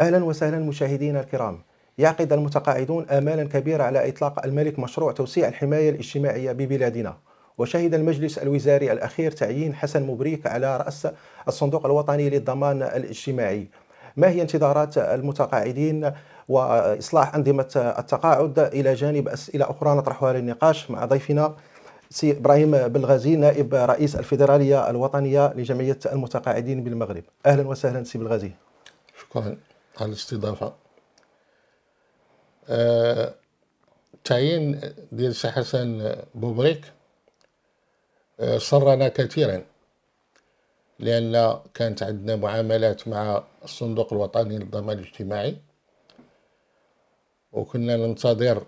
اهلا وسهلا مشاهدينا الكرام يعقد المتقاعدون امالا كبيره على اطلاق الملك مشروع توسيع الحمايه الاجتماعيه ببلادنا وشهد المجلس الوزاري الاخير تعيين حسن مبريك على راس الصندوق الوطني للضمان الاجتماعي ما هي انتظارات المتقاعدين واصلاح انظمه التقاعد الى جانب اسئله اخرى نطرحها للنقاش مع ضيفنا سي ابراهيم بلغازي نائب رئيس الفيدراليه الوطنيه لجمعيه المتقاعدين بالمغرب اهلا وسهلا سي بلغازي شكرا على الاستضافه أه تعيين ديال سي حسن بوبريك أه سرنا كثيرا لان كانت عندنا معاملات مع الصندوق الوطني للضمان الاجتماعي وكنا ننتظر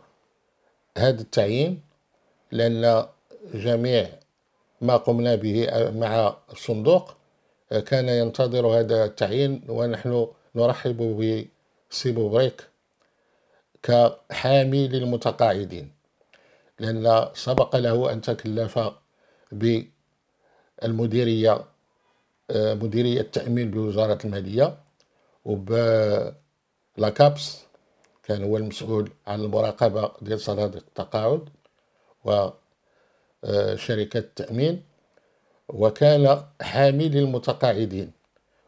هذا التعيين لان جميع ما قمنا به مع الصندوق آه، كان ينتظر هذا التعيين ونحن نرحب بسيبو بريك كحامي للمتقاعدين لأن سبق له أن تكلف بالمديرية آه، مديرية التأمين بوزارة المالية وبلاكابس كان هو المسؤول عن المراقبة ديال صناديق التقاعد و شركة تأمين وكان حامي للمتقاعدين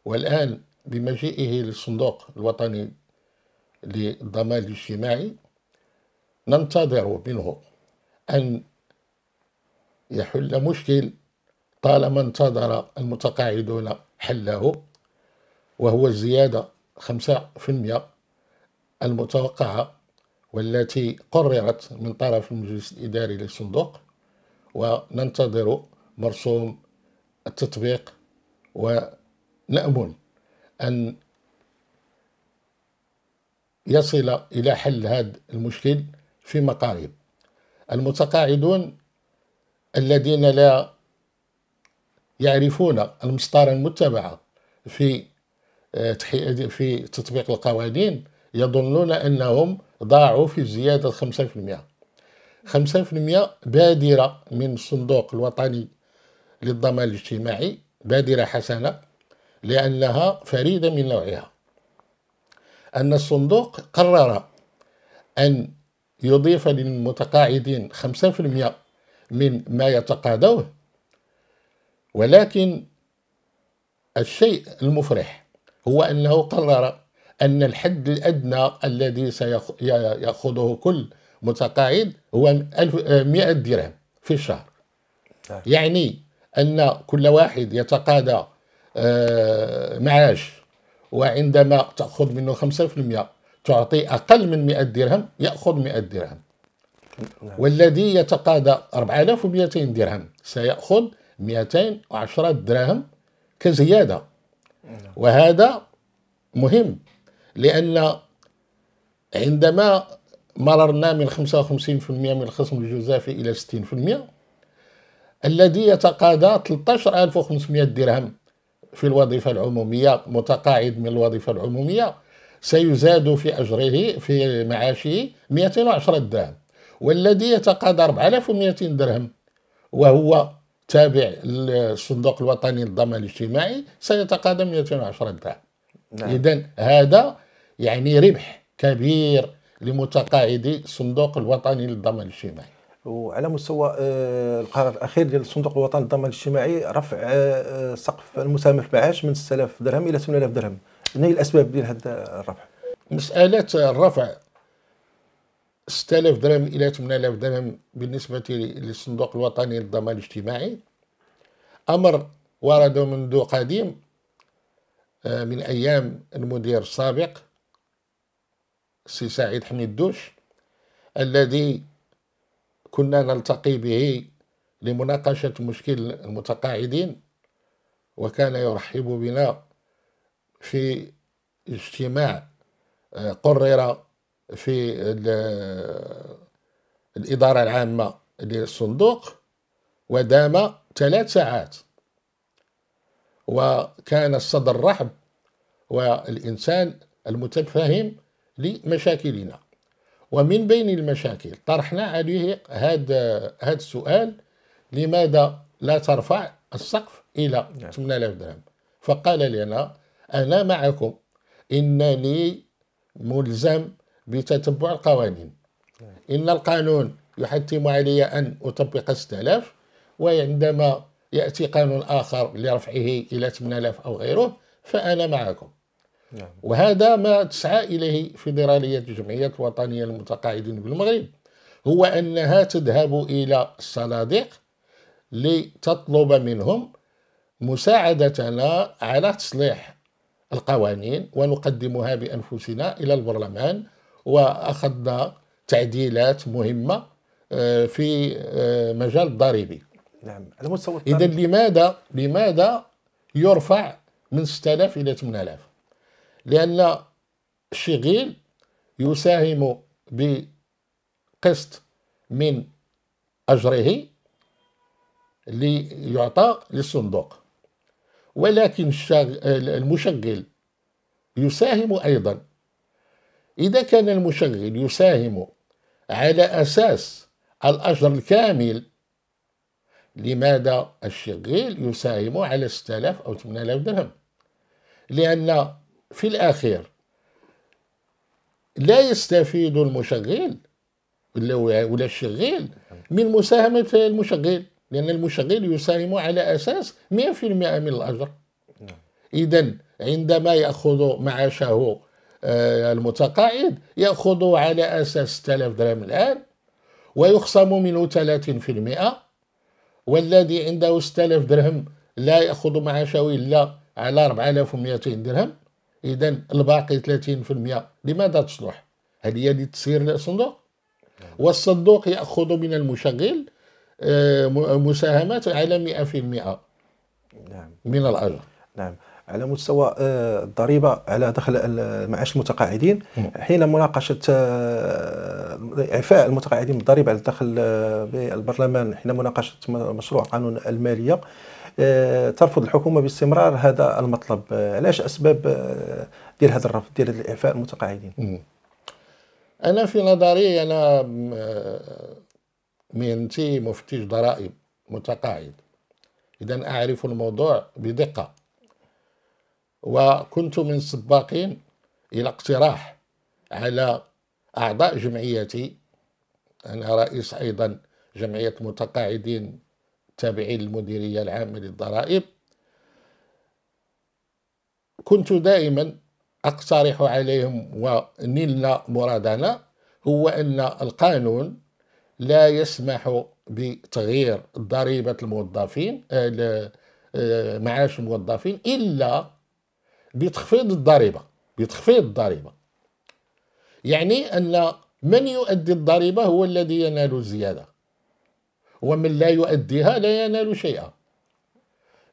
والآن بمجيئه للصندوق الوطني للضمان الاجتماعي ننتظر منه أن يحل مشكل طالما انتظر المتقاعدون حله وهو الزيادة 5% المتوقعة والتي قررت من طرف المجلس الإداري للصندوق وننتظر مرسوم التطبيق ونأمل أن يصل إلى حل هذا المشكل في مقارب المتقاعدون الذين لا يعرفون المسطرة المتبعة في آه، في تطبيق القوانين يظنون أنهم ضاعوا في زيادة 5% 5% بادرة من الصندوق الوطني للضمان الاجتماعي بادرة حسنة لأنها فريدة من نوعها أن الصندوق قرر أن يضيف للمتقاعدين 5% من ما يتقاضوه ولكن الشيء المفرح هو أنه قرر أن الحد الأدنى الذي سيأخذه كل متقاعد هو 100 آه، درهم في الشهر طيب. يعني ان كل واحد يتقاضى آه، معاش وعندما تاخذ منه 5% تعطي اقل من 100 درهم ياخذ 100 درهم نعم. والذي يتقاضى 4200 درهم سياخذ 210 دراهم كزياده نعم. وهذا مهم لان عندما مررنا من 55% من الخصم الجزافي إلى 60% الذي يتقاضى 13500 درهم في الوظيفة العمومية متقاعد من الوظيفة العمومية سيزاد في أجره في معاشه 210 درهم والذي يتقاضى 4200 درهم وهو تابع للصندوق الوطني للضمان الاجتماعي سيتقاضى 210 درهم نعم. إذا هذا يعني ربح كبير لمتقاعدي الصندوق الوطني للضمان الاجتماعي وعلى مستوى آه، القرار الاخير ديال الصندوق الوطني للضمان الاجتماعي رفع آه، آه، سقف المساهمه في المعاش من 6000 درهم الى 8000 درهم ما هي الاسباب ديال هذا الرفع مساله الرفع 6000 درهم الى 8000 درهم بالنسبه للصندوق الوطني للضمان الاجتماعي امر ورد منذ قديم من ايام المدير السابق سي سعيد حميدوش الذي كنا نلتقي به لمناقشة مشكل المتقاعدين وكان يرحب بنا في اجتماع آه، قرر في الإدارة العامة للصندوق ودام ثلاث ساعات وكان الصدر رحب والإنسان المتفهم لمشاكلنا ومن بين المشاكل طرحنا عليه هذا هذا السؤال لماذا لا ترفع السقف الى 8000 نعم. درهم فقال لنا انا معكم انني ملزم بتتبع القوانين نعم. ان القانون يحتم علي ان اطبق 6000 وعندما ياتي قانون اخر لرفعه الى 8000 او غيره فانا معكم نعم. وهذا ما تسعى إليه فيدرالية الجمعية الوطنية للمتقاعدين بالمغرب هو أنها تذهب إلى الصناديق لتطلب منهم مساعدتنا على تصليح القوانين ونقدمها بأنفسنا إلى البرلمان وأخذنا تعديلات مهمة آه، في آه، مجال الضريبي نعم على مستوى إذا لماذا لماذا يرفع من 6000 إلى 8000 لأن الشغل يساهم بقسط من أجره ليعطى للصندوق ولكن المشغل يساهم أيضا إذا كان المشغل يساهم على أساس الأجر الكامل لماذا الشغيل يساهم على 6000 أو 8000 درهم لأن في الأخير لا يستفيد المشغل ولا الشغيل من مساهمة المشغل لأن المشغل يساهم على أساس 100% من الأجر إذا عندما يأخذ معاشه آه، المتقاعد يأخذ على أساس 6000 درهم الآن ويخصم منه 30% والذي عنده 6000 درهم لا يأخذ معاشه إلا على 4200 درهم اذا الباقي 30% لماذا تصلح؟ هل هي لتسيير الصندوق؟ نعم. والصندوق ياخذ من المشغل آه، مساهمات على 100% نعم من الاجر نعم على مستوى آه، الضريبه على دخل معاش المتقاعدين حين مناقشه آه، اعفاء المتقاعدين بالضريبه على الدخل بالبرلمان حين مناقشه مشروع قانون الماليه آه، ترفض الحكومه باستمرار هذا المطلب آه، علاش اسباب آه، ديال هذا الرفض ديال الاعفاء المتقاعدين انا في نظري انا مهنتي مفتش ضرائب متقاعد اذا اعرف الموضوع بدقه وكنت من السباقين الى اقتراح على اعضاء جمعيتي انا رئيس ايضا جمعيه متقاعدين تابعين للمديرية العامة للضرائب كنت دائما أقترح عليهم ونلنا مرادنا هو أن القانون لا يسمح بتغيير ضريبة الموظفين آه، آه، معاش الموظفين إلا بتخفيض الضريبة بتخفيض الضريبة يعني أن من يؤدي الضريبة هو الذي ينال الزيادة ومن لا يؤديها لا ينال شيئا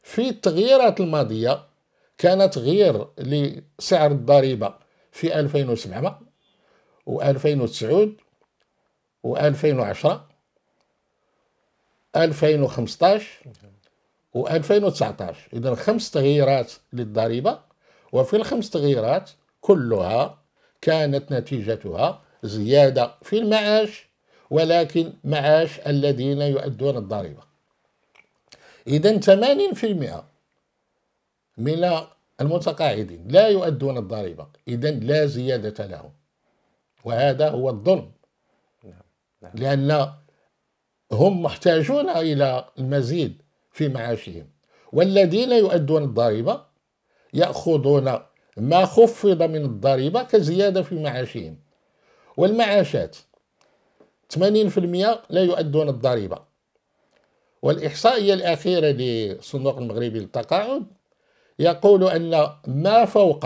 في التغييرات الماضية كان تغيير لسعر الضريبة في 2007 و2009 و2010 2015 و2019 إذا خمس تغييرات للضريبة وفي الخمس تغييرات كلها كانت نتيجتها زيادة في المعاش ولكن معاش الذين يؤدون الضريبة إذا 80% من المتقاعدين لا يؤدون الضريبة إذا لا زيادة لهم وهذا هو الظلم نعم، نعم. لأن هم محتاجون إلى المزيد في معاشهم والذين يؤدون الضريبة يأخذون ما خفض من الضريبة كزيادة في معاشهم والمعاشات 80% لا يؤدون الضريبة والإحصائية الأخيرة للصندوق المغربي للتقاعد يقول أن ما فوق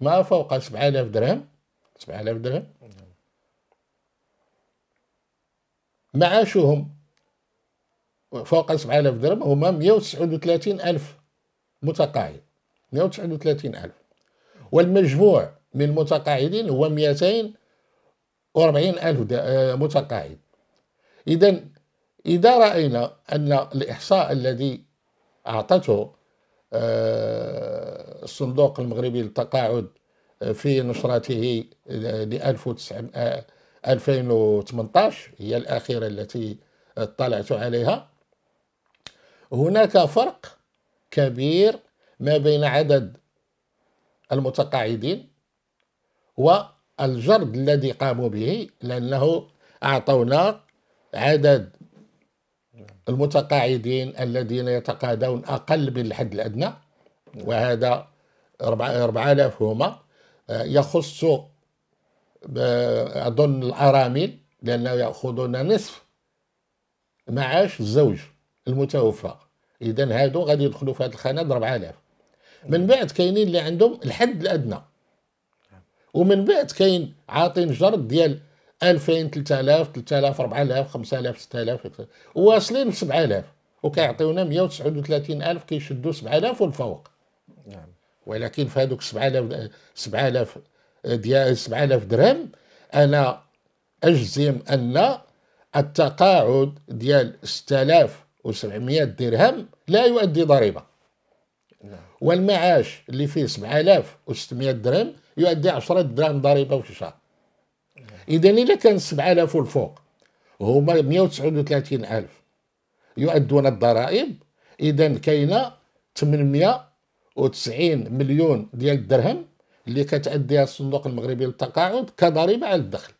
ما فوق 7000 درهم 7000 درهم معاشهم فوق 7000 درهم هما 139 ألف متقاعد 139 ألف والمجموع من المتقاعدين هو 200 واربعين ألف آه، متقاعد إذا إذا رأينا أن الإحصاء الذي أعطته آه، الصندوق المغربي للتقاعد آه، في نشرته ل 2018 هي الأخيرة التي اطلعت عليها هناك فرق كبير ما بين عدد المتقاعدين و الجرد الذي قاموا به لأنه أعطونا عدد المتقاعدين الذين يتقاعدون أقل من الحد الأدنى وهذا 4000 هما آه، يخص أظن الأرامل لأنه يأخذون نصف معاش الزوج المتوفى إذا هادو غادي يدخلوا في هذا الخانة 4000 من بعد كاينين اللي عندهم الحد الأدنى ومن بعد كاين عاطين جرد ديال 2000 3000 3000 4000 5000 6000 واصلين ل 7000 وكيعطيونا 139000 كيشدوا 7000 والفوق نعم ولكن في هذوك 7000 7000 ديال 7000 درهم انا اجزم ان التقاعد ديال 6700 درهم لا يؤدي ضريبه نعم. والمعاش اللي فيه 7600 درهم يؤدي 10 دراهم ضريبه في الشهر اذا الا كان 7000 والفوق هما 139000 يؤدون الضرائب اذا كاينه 890 مليون ديال الدرهم اللي كتأديها الصندوق المغربي للتقاعد كضريبه على الدخل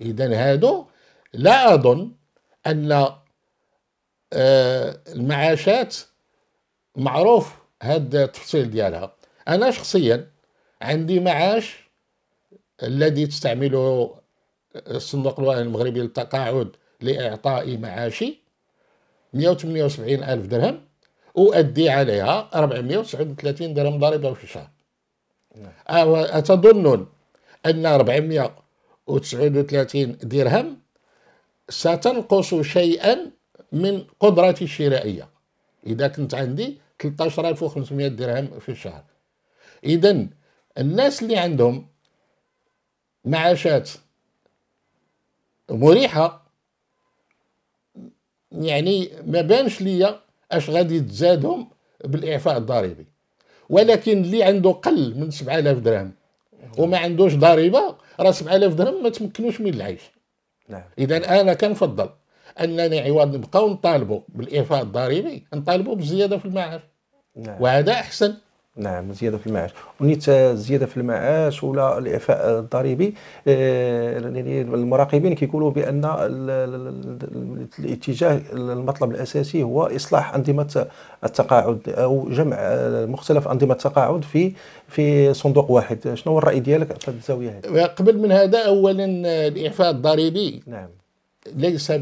اذا هادو لا اظن ان آه، المعاشات معروف هذا التفصيل ديالها انا شخصيا عندي معاش الذي تستعمله الصندوق الوطني المغربي للتقاعد لإعطاء معاشي 178 ألف درهم أؤدي عليها 439 درهم ضريبة في الشهر نعم. أتظنون أن 439 درهم ستنقص شيئا من قدرتي الشرائية إذا كنت عندي 13500 درهم في الشهر إذا الناس اللي عندهم معاشات مريحة يعني ما بانش ليا اش غادي تزادهم بالاعفاء الضريبي ولكن اللي عنده قل من 7000 درهم وما عندوش ضريبه راه 7000 درهم ما تمكنوش من العيش نعم اذا انا كنفضل انني عوض نبقاو نطالبوا بالاعفاء الضريبي نطالبوا بالزياده في المعاش نعم. وهذا احسن نعم زياده في المعاش ونيت الزياده في المعاش ولا الاعفاء الضريبي آه، يعني المراقبين كيقولوا بان الاتجاه المطلب الاساسي هو اصلاح انظمه التقاعد او جمع آه، مختلف انظمه التقاعد في في صندوق واحد شنو هو الراي ديالك في الزاويه هذه قبل من هذا اولا الاعفاء الضريبي نعم ليس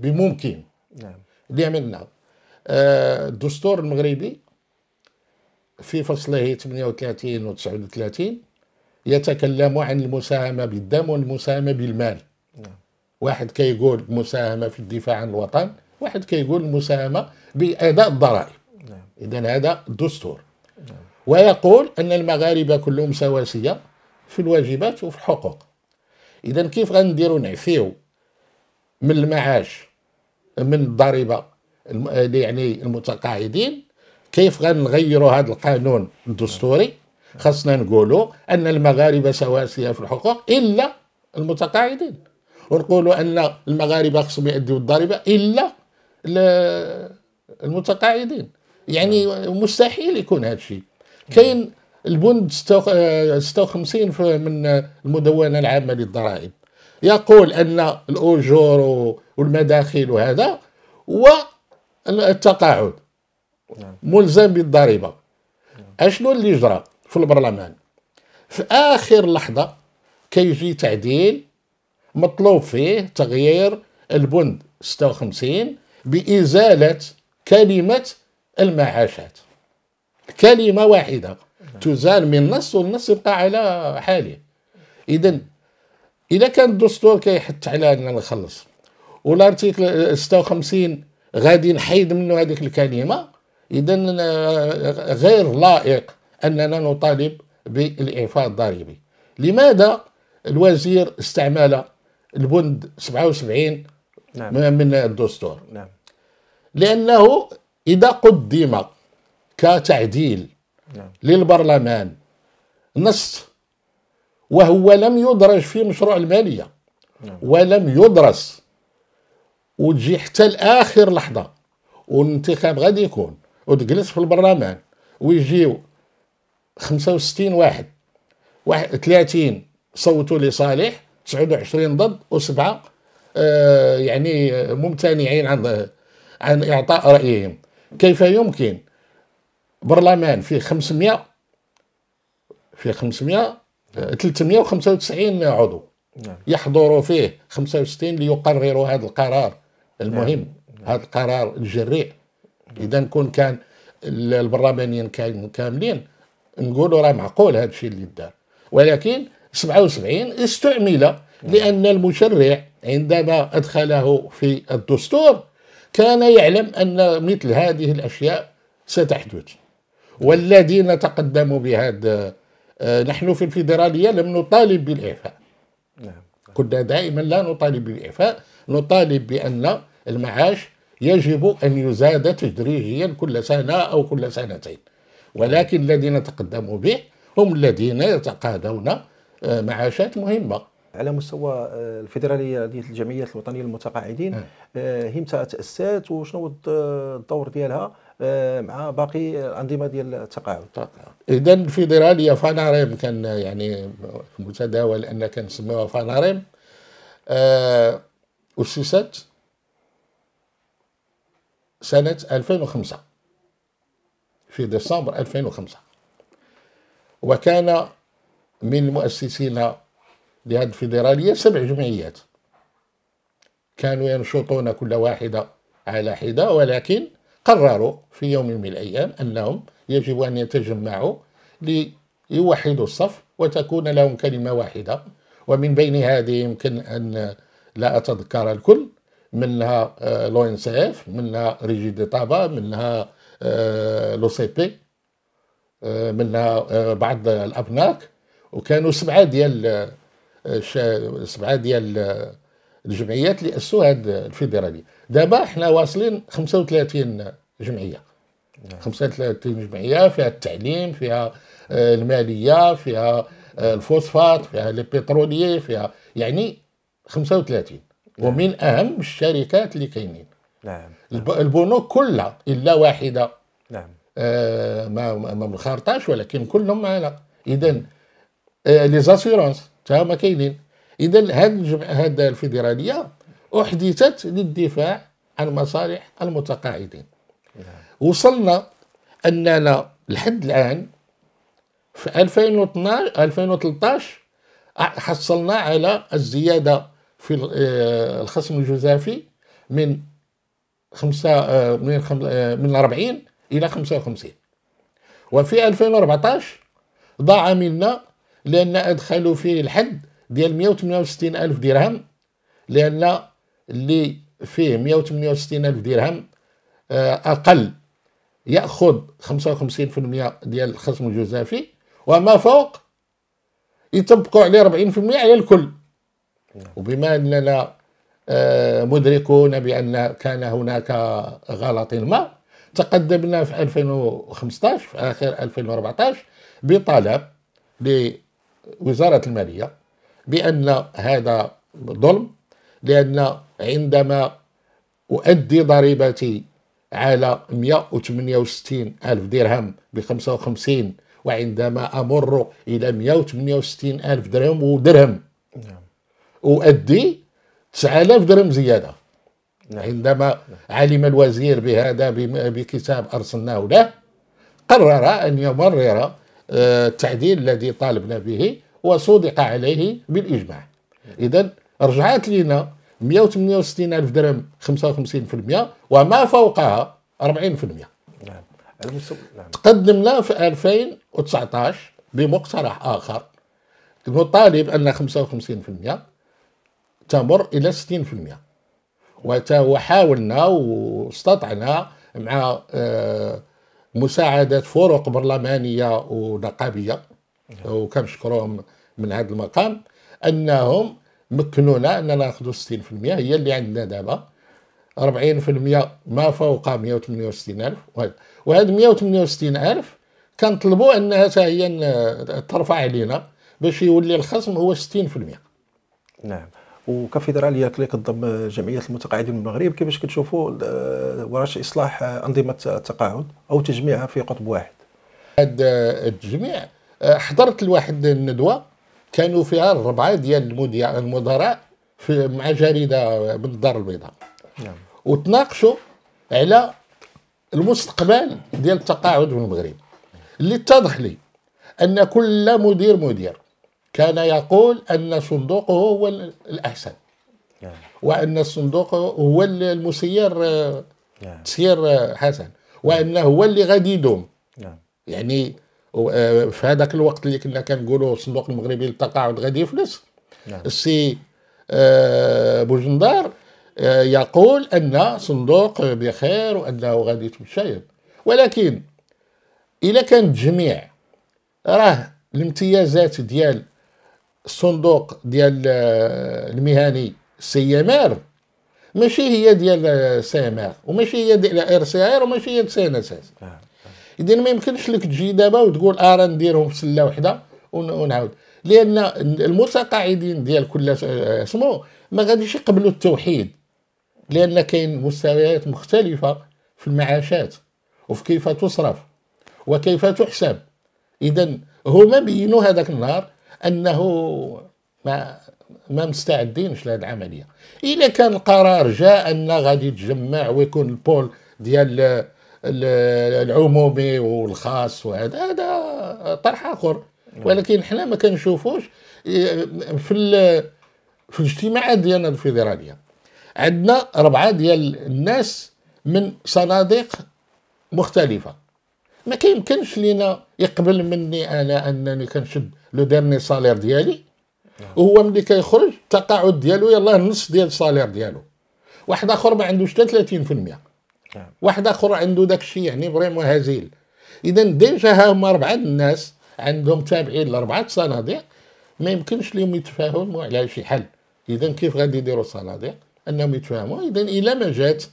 بممكن نعم اللي عملناه آه، الدستور المغربي في فصله 38 و 39 يتكلم عن المساهمة بالدم والمساهمة بالمال نعم. واحد كيقول كي مساهمة في الدفاع عن الوطن واحد كيقول كي مساهمة بأداء الضرائب نعم. إذا هذا الدستور نعم. ويقول أن المغاربة كلهم سواسية في الواجبات وفي الحقوق إذا كيف غنديروا نعفيو من المعاش من الضريبة يعني المتقاعدين كيف غنغيروا هذا القانون الدستوري خاصنا نقولوا ان المغاربه سواسيه في الحقوق الا المتقاعدين ونقولوا ان المغاربه خصهم يؤديوا الضريبه الا المتقاعدين يعني مستحيل يكون هذا الشيء كاين البند 56 من المدونه العامه للضرائب يقول ان الاجور والمداخيل وهذا والتقاعد نعم. ملزم بالضريبه اشنو اللي جرى في البرلمان في اخر لحظه كيجي تعديل مطلوب فيه تغيير البند 56 بازاله كلمه المعاشات كلمه واحده نعم. تزال من النص والنص يبقى على حاله اذا اذا كان الدستور كيحط على اننا نخلص والارتيكل 56 غادي نحيد منه هذيك الكلمه إذا آه، غير لائق أننا نطالب بالانفاق الضريبي لماذا الوزير استعمل البند 77 نعم. من الدستور نعم. لأنه إذا قدم كتعديل نعم. للبرلمان نص وهو لم يدرج في مشروع المالية نعم. ولم يدرس وتجي حتى لآخر لحظة والانتخاب غادي يكون وتجلس في البرلمان ويجيو 65 واحد, واحد 30 صوتوا لصالح 29 ضد وسبعه آه يعني ممتنعين عن عن اعطاء رايهم كيف يمكن برلمان فيه 500 فيه 500 395 عضو نعم. يحضروا فيه 65 ليقرروا هذا القرار المهم نعم. هذا القرار الجريء اذا كون كان البرلمانيين كانوا كاملين نقولوا راه معقول هذا الشيء اللي دار ولكن 77 استعمل لان المشرع عندما ادخله في الدستور كان يعلم ان مثل هذه الاشياء ستحدث والذين تقدموا بهذا آه، نحن في الفيدراليه لم نطالب بالاعفاء نعم. كنا دائما لا نطالب بالاعفاء نطالب بان المعاش يجب أن يزاد تدريجيا كل سنة أو كل سنتين ولكن الذين تقدموا به هم الذين يتقاضون آه، معاشات مهمة على مستوى آه، الفيدراليه ديال الجمعيات الوطنيه للمتقاعدين نعم. همتها آه، تاسست وشنو الدور ديالها مع باقي الانظمه ديال التقاعد اذا الفيدراليه فاناريم كان يعني متداول ان كنسميوها فاناريم اسست سنة 2005 في ديسمبر 2005 وكان من المؤسسين لهذه الفيدرالية سبع جمعيات كانوا ينشطون كل واحدة على حدة ولكن قرروا في يوم من الأيام أنهم يجب أن يتجمعوا ليوحدوا الصف وتكون لهم كلمة واحدة ومن بين هذه يمكن أن لا أتذكر الكل منها آه، لو ان سي اف منها ريجي دي طابا منها آه، لو سي بي آه، منها بعض الابناك وكانوا سبعه ديال سبعه ديال الجمعيات اللي اسسوا هاد الفيدراليه دابا حنا واصلين 35 جمعيه 35 نعم. جمعيه فيها التعليم فيها الماليه فيها الفوسفات فيها لي بتروليي فيها يعني 35 نعم. ومن أهم الشركات اللي كاينين نعم البنوك كلها إلا واحدة نعم آه ما ما منخرطاش ولكن كلهم معنا إذا آه لي زاسيرونس تا هما كاينين إذا هاد هاد الفيدرالية أحدثت للدفاع عن مصالح المتقاعدين نعم. وصلنا أننا لحد الآن في 2012 2013 حصلنا على الزيادة في آه، الخصم الجزافي من خمسة آه، من آه، من 40 إلى 55 وفي 2014 ضاع منا لأن أدخلوا فيه الحد ديال 168 ألف درهم لأن اللي فيه 168 ألف درهم أقل يأخذ 55% ديال الخصم الجزافي وما فوق يطبقوا عليه 40% على الكل وبما أننا آه، مدركون بأن كان هناك غلط ما تقدمنا في 2015 في آخر 2014 بطلب لوزارة المالية بأن هذا ظلم لأن عندما أؤدي ضريبتي على 168 ألف درهم ب 55 وعندما أمر إلى 168 ألف درهم ودرهم أؤدي 9000 درهم زيادة نعم. عندما نعم. علم الوزير بهذا بكتاب أرسلناه له قرر أن يمرر آه، التعديل الذي طالبنا به وصدق عليه بالإجماع نعم. إذا رجعت لنا 168 ألف درهم 55% وما فوقها 40% نعم. نعم تقدمنا في 2019 بمقترح آخر نطالب أن 55% تمر الى 60% وحاولنا واستطعنا مع آه، مساعدة فرق برلمانية ونقابية وكنشكرهم من هذا المقام أنهم مكنونا أننا ناخذوا 60% هي اللي عندنا دابا 40% ما فوق 168000 وهذا 168000 كنطلبوا أنها هي ترفع علينا باش يولي الخصم هو 60% نعم وكفيدراليه اللي كتضم جمعيه المتقاعدين من المغرب كيفاش كتشوفوا آه، ورش اصلاح آه، انظمه التقاعد او تجميعها في قطب واحد هذا آه، التجميع حضرت لواحد الندوه كانوا فيها الربعه ديال المذيع يعني المدراء في مع جريده من الدار البيضاء نعم. وتناقشوا على المستقبل ديال التقاعد في المغرب اللي اتضح لي ان كل مدير مدير كان يقول أن صندوقه هو الأحسن وأن الصندوق هو المسير تسير حسن وأنه هو اللي غادي يدوم يعني آه، في هذاك الوقت اللي كنا كنقولوا الصندوق المغربي للتقاعد غادي يفلس السي آه، بوجندار آه، يقول ان صندوق بخير وانه غادي يتمشى ولكن الا كان جميع راه الامتيازات ديال الصندوق ديال آه، المهني سي ام ار ماشي هي ديال آه، سي ام ار وماشي هي ديال ار سي ار وماشي هي سي ان اس اس آه، اذا ما يمكنش لك تجي دابا وتقول راه نديرهم في سله وحده ونعاود لان المتقاعدين ديال كل اسمو ما غاديش يقبلوا التوحيد لان كاين مستويات مختلفه في المعاشات وفي كيف تصرف وكيف تحسب اذا هما بينوا هذاك النهار انه ما ما مستعدينش لهذه العمليه الا كان القرار جاء ان غادي يتجمع ويكون البول ديال العمومي والخاص وهذا هذا طرح اخر ولكن حنا ما كنشوفوش إيه، في في الاجتماعات ديالنا الفيدراليه عندنا ربعه ديال الناس من صناديق مختلفه ما كيمكنش لينا يقبل مني انا انني كنشد لو ديرني سالير ديالي وهو ملي كيخرج التقاعد ديالو يلاه النص ديال السالير ديالو واحد اخر ما عندوش حتى 30% نعم. واحد اخر عنده داك الشيء يعني فريمون هزيل اذا ديجا ها هما اربعه الناس عندهم تابعين لاربعه صناديق ما يمكنش لهم يتفاهموا على شي حل اذا كيف غادي يديروا الصناديق انهم يتفاهموا اذا الى ما جات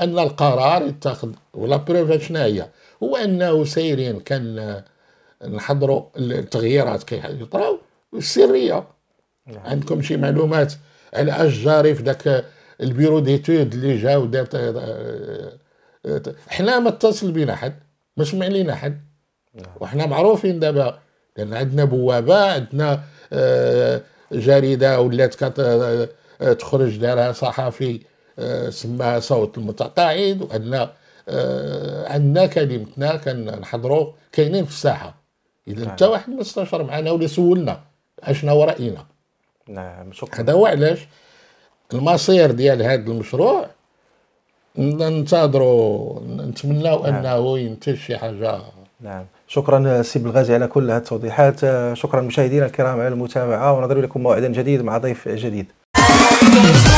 ان القرار يتخذ ولا بروف شنو هي هو انه سايرين كان نحضروا التغييرات كيطراو السريه نعم. عندكم شي معلومات على اش جاري في ذاك البيرو ديتود اللي جا ودار حنا ما اتصل بنا حد ما سمع لينا حد نعم. وحنا معروفين دابا لان عندنا بوابه عندنا آه، جريده ولات كتخرج آه، دارها صحفي آه، سماها صوت المتقاعد وعندنا آه، عندنا كلمتنا كنحضروا كاينين في الساحه اذا حتى نعم. واحد ما استشار معنا ولا سولنا اشنا هو راينا نعم شكرا هذا هو علاش المصير ديال هذا المشروع ننتظروا نتمناو نعم. انه ينتج شي حاجه نعم شكرا سي بلغازي على كل هذه التوضيحات شكرا مشاهدينا الكرام على المتابعه ونضرب لكم موعدا جديد مع ضيف جديد